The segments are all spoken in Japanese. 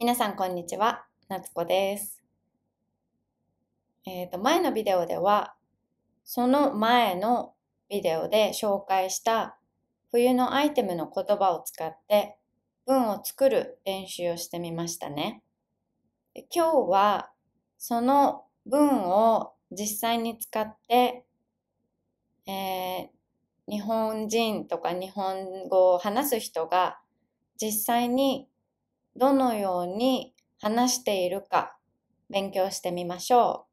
皆さんこんにちは、夏子です。えっ、ー、と、前のビデオでは、その前のビデオで紹介した冬のアイテムの言葉を使って文を作る練習をしてみましたね。で今日はその文を実際に使って、えー、日本人とか日本語を話す人が実際にどのように話しているか勉強してみましょ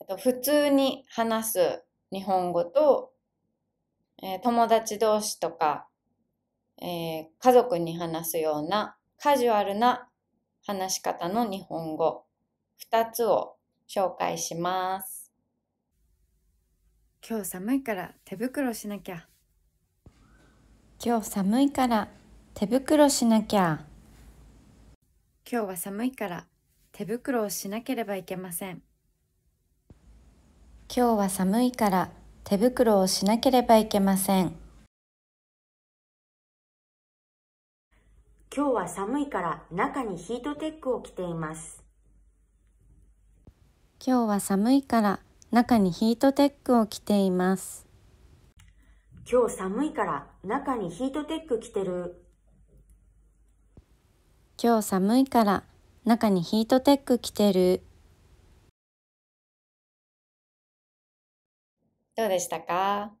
う。と普通に話す日本語と、えー、友達同士とか、えー、家族に話すようなカジュアルな話し方の日本語2つを紹介します。今日寒いから手袋しなきゃ。今日寒いから手袋しなきゃ。今日は寒いから手袋をしなければいけません今日は寒いから手袋をしなければいけません今日は寒いから中にヒートテックを着ています今日は寒いから中にヒートテックを着ています今日寒いから中にヒートテック着てる今日寒いから中にヒートテック着てる。どうでしたか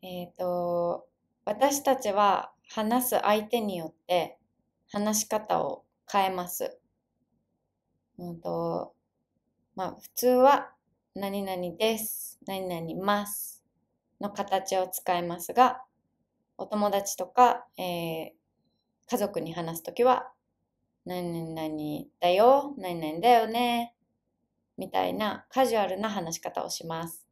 えっ、ー、と、私たちは話す相手によって話し方を変えます。うんと、まあ普通は何々です、何々ますの形を使いますが、お友達とか、えー、家族に話すときは、何々だよ、何々だよね、みたいなカジュアルな話し方をします。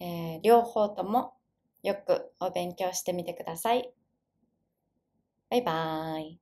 えー、両方ともよくお勉強してみてください。バイバーイ。